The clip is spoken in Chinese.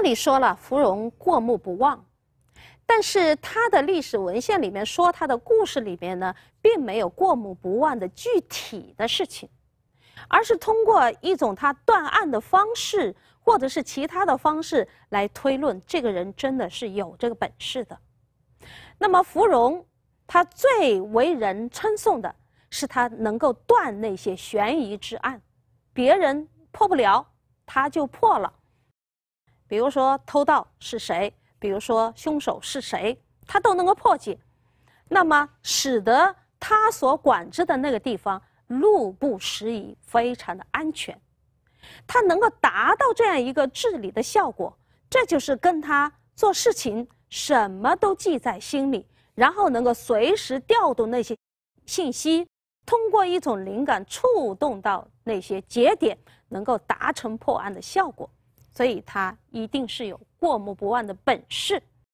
这里说了，芙蓉过目不忘，但是他的历史文献里面说他的故事里面呢，并没有过目不忘的具体的事情，而是通过一种他断案的方式，或者是其他的方式来推论，这个人真的是有这个本事的。那么，芙蓉他最为人称颂的是他能够断那些悬疑之案，别人破不了，他就破了。比如说偷盗是谁，比如说凶手是谁，他都能够破解。那么，使得他所管制的那个地方路不拾遗，非常的安全。他能够达到这样一个治理的效果，这就是跟他做事情什么都记在心里，然后能够随时调动那些信息，通过一种灵感触动到那些节点，能够达成破案的效果。所以，他一定是有过目不忘的本事。